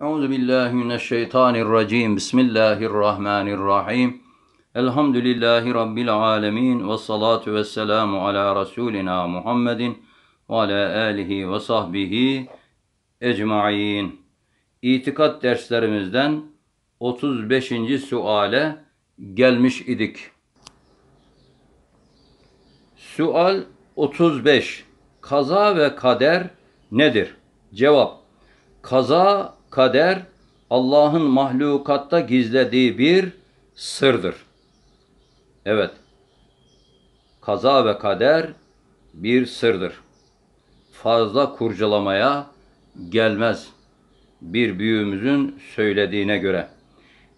Euzu billahi mineşşeytanirracim. Bismillahirrahmanirrahim. Elhamdülillahi rabbil alamin ve salatu vesselamu ala rasulina Muhammedin ve ala alihi ve sahbihi ecmaîn. İtikat derslerimizden 35. suale gelmiş idik. Sual 35. Kaza ve kader nedir? Cevap. Kaza kader Allah'ın mahlukatta gizlediği bir sırdır. Evet, kaza ve kader bir sırdır. Fazla kurcalamaya gelmez bir büyüğümüzün söylediğine göre.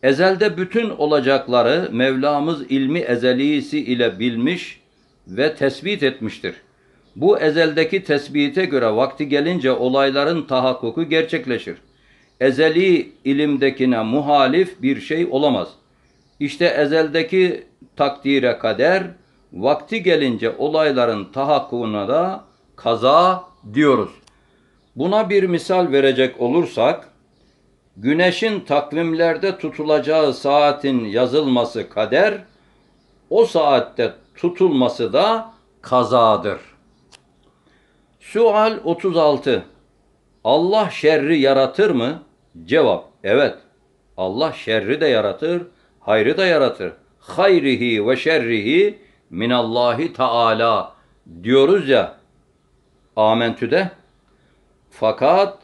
Ezelde bütün olacakları Mevlamız ilmi ezelisi ile bilmiş ve tespit etmiştir. Bu ezeldeki tespite göre vakti gelince olayların tahakkuku gerçekleşir.'' ezeli ilimdekine muhalif bir şey olamaz. İşte ezeldeki takdire kader, vakti gelince olayların tahakkukuna da kaza diyoruz. Buna bir misal verecek olursak, güneşin takvimlerde tutulacağı saatin yazılması kader, o saatte tutulması da kazadır. Sual 36 Allah şerri yaratır mı? Cevap evet. Allah şerri de yaratır, hayrı da yaratır. Hayrihi ve şerrihi minallahi taala diyoruz ya amentüde. Fakat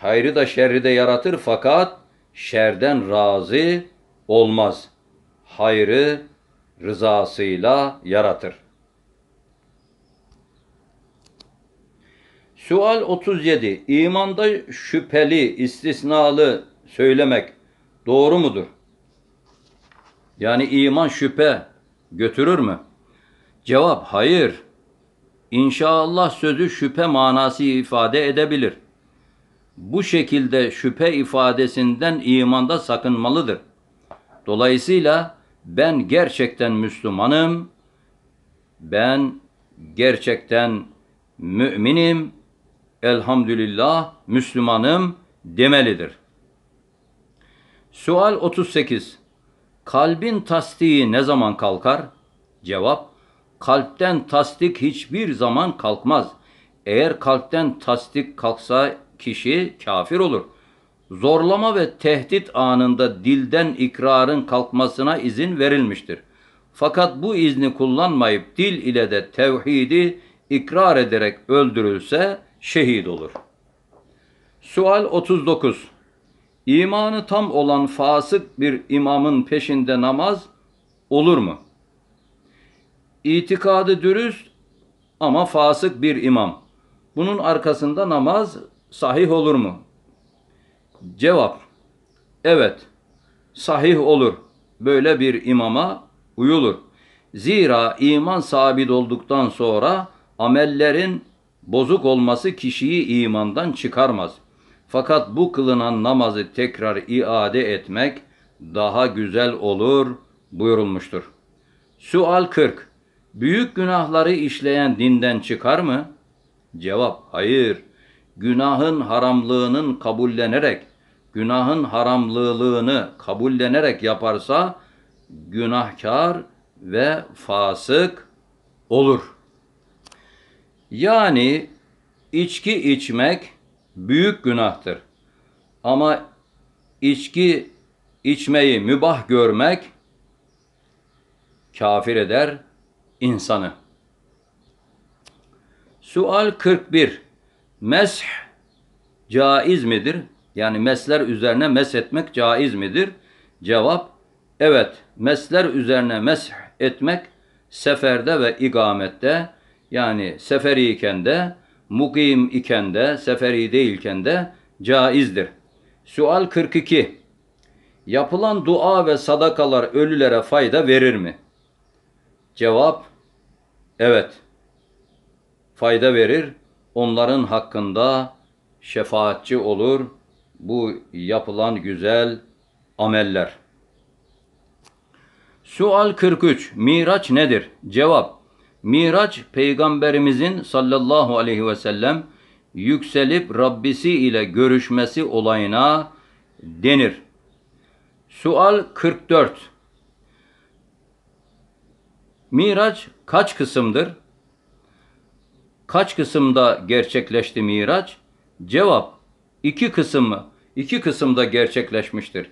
hayrı da şerri de yaratır fakat şerden razı olmaz. Hayrı rızasıyla yaratır. Sual 37. İmanda şüpheli, istisnalı söylemek doğru mudur? Yani iman şüphe götürür mü? Cevap hayır. İnşallah sözü şüphe manası ifade edebilir. Bu şekilde şüphe ifadesinden imanda sakınmalıdır. Dolayısıyla ben gerçekten Müslümanım, ben gerçekten müminim, elhamdülillah Müslümanım demelidir. Sual 38. Kalbin tasdiği ne zaman kalkar? Cevap. Kalpten tasdik hiçbir zaman kalkmaz. Eğer kalpten tasdik kalksa kişi kafir olur. Zorlama ve tehdit anında dilden ikrarın kalkmasına izin verilmiştir. Fakat bu izni kullanmayıp dil ile de tevhidi ikrar ederek öldürülse şehit olur. Sual 39. İmanı tam olan fasık bir imamın peşinde namaz olur mu? İtikadı dürüst ama fasık bir imam. Bunun arkasında namaz sahih olur mu? Cevap. Evet. Sahih olur. Böyle bir imama uyulur. Zira iman sabit olduktan sonra amellerin Bozuk olması kişiyi imandan çıkarmaz. Fakat bu kılınan namazı tekrar iade etmek daha güzel olur buyurulmuştur. Sual 40. Büyük günahları işleyen dinden çıkar mı? Cevap hayır. Günahın haramlığının kabullenerek, günahın haramlılığını kabullenerek yaparsa günahkar ve fasık olur.'' Yani içki içmek büyük günahtır. Ama içki içmeyi mübah görmek kafir eder insanı. Sual 41. Mesh caiz midir? Yani mesler üzerine mes etmek caiz midir? Cevap evet. Mesler üzerine mesh etmek seferde ve igamette yani seferi iken de, mukim iken de, seferi değilken de caizdir. Sual 42. Yapılan dua ve sadakalar ölülere fayda verir mi? Cevap, evet. Fayda verir. Onların hakkında şefaatçi olur bu yapılan güzel ameller. Sual 43. Miraç nedir? Cevap. Miraç peygamberimizin sallallahu aleyhi ve sellem yükselip Rabbisi ile görüşmesi olayına denir. Sual 44 Miraç kaç kısımdır? Kaç kısımda gerçekleşti Miraç? Cevap iki kısmı, iki kısımda gerçekleşmiştir.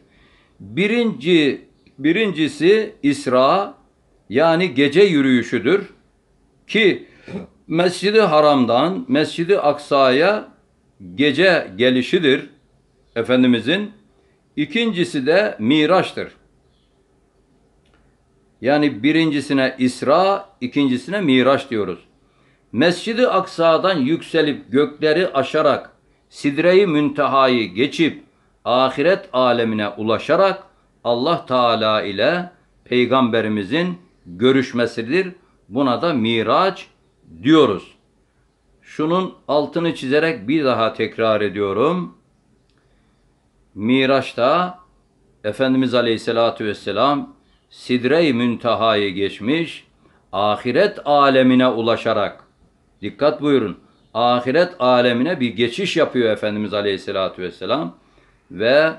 Birinci, birincisi İsra yani gece yürüyüşüdür. Ki Mescid-i Haram'dan Mescid-i Aksa'ya gece gelişidir Efendimizin. İkincisi de Miraç'tır. Yani birincisine İsra, ikincisine Miraç diyoruz. Mescid-i Aksa'dan yükselip gökleri aşarak Sidre-i Münteha'yı geçip ahiret alemine ulaşarak Allah Teala ile peygamberimizin görüşmesidir. Buna da miraç diyoruz. Şunun altını çizerek bir daha tekrar ediyorum. Miraç'ta Efendimiz Aleyhisselatü Vesselam Sidre-i Münteha'yı geçmiş, ahiret alemine ulaşarak, dikkat buyurun, ahiret alemine bir geçiş yapıyor Efendimiz Aleyhisselatü Vesselam ve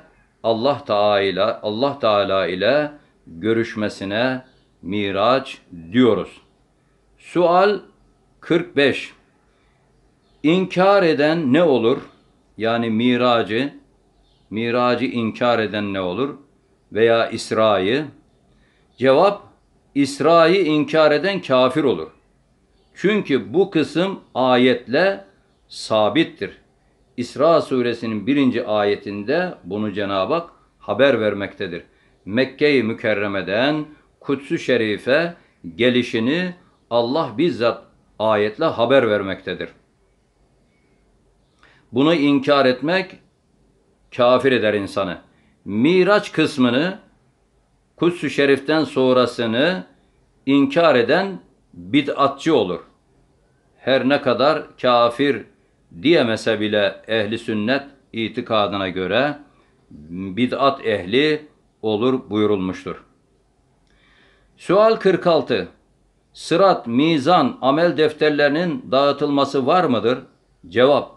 Allah Teala Allah Teala ile görüşmesine miraç diyoruz. Sual 45 İnkar eden ne olur? Yani miracı, miracı inkar eden ne olur? Veya İsra'yı? Cevap, İsra'yı inkar eden kafir olur. Çünkü bu kısım ayetle sabittir. İsra suresinin birinci ayetinde bunu Cenab-ı Hak haber vermektedir. Mekke-i Mükerreme'den Kutsu Şerif'e gelişini Allah bizzat ayetle haber vermektedir. Bunu inkar etmek kafir eder insanı. Miraç kısmını kuds Şerif'ten sonrasını inkar eden bid'atçı olur. Her ne kadar kafir diyemese bile ehli sünnet itikadına göre bid'at ehli olur buyurulmuştur. Sual 46 sırat, mizan, amel defterlerinin dağıtılması var mıdır? Cevap,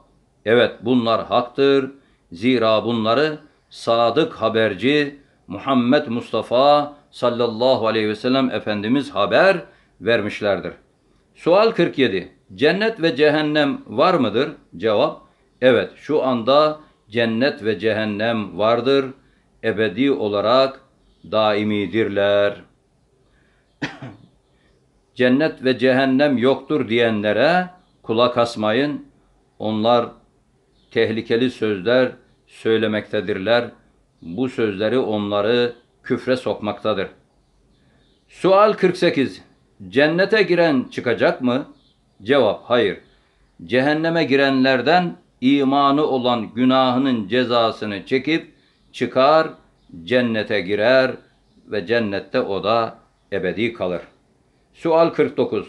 evet bunlar haktır. Zira bunları sadık haberci Muhammed Mustafa sallallahu aleyhi ve sellem Efendimiz haber vermişlerdir. Sual 47. Cennet ve cehennem var mıdır? Cevap, evet şu anda cennet ve cehennem vardır. Ebedi olarak daimidirler. cennet ve cehennem yoktur diyenlere kulak asmayın. Onlar tehlikeli sözler söylemektedirler. Bu sözleri onları küfre sokmaktadır. Sual 48. Cennete giren çıkacak mı? Cevap hayır. Cehenneme girenlerden imanı olan günahının cezasını çekip çıkar, cennete girer ve cennette o da ebedi kalır. Sual 49.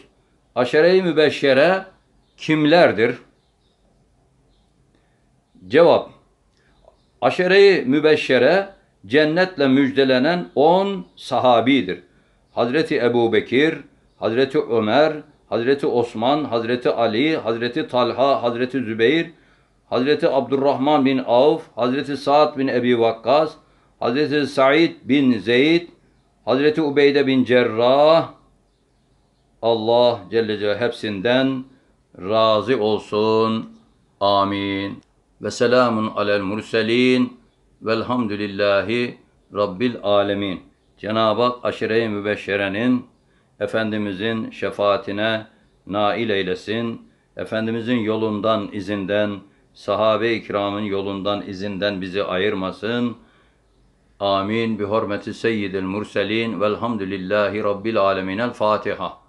Aşere-i mübeşşere kimlerdir? Cevap. Aşere-i mübeşşere cennetle müjdelenen 10 sahabidir. Hazreti Ebu Bekir, Hazreti Ömer, Hazreti Osman, Hazreti Ali, Hazreti Talha, Hazreti Zübeyir, Hazreti Abdurrahman bin Avf, Hazreti Saad bin Ebi Vakkas, Hazreti Said bin Zeyd, Hazreti Ubeyde bin Cerrah, Allah Celle Celle hepsinden razı olsun. Amin. Ve selamun alel murselin. Velhamdülillahi Rabbil alemin. Cenab-ı Hak aşire-i mübeşşerenin Efendimizin şefaatine nail eylesin. Efendimizin yolundan, izinden, sahabe-i kiramın yolundan, izinden bizi ayırmasın. Amin. Bi hurmeti seyyidil murselin. Velhamdülillahi Rabbil alemin. El Fatiha.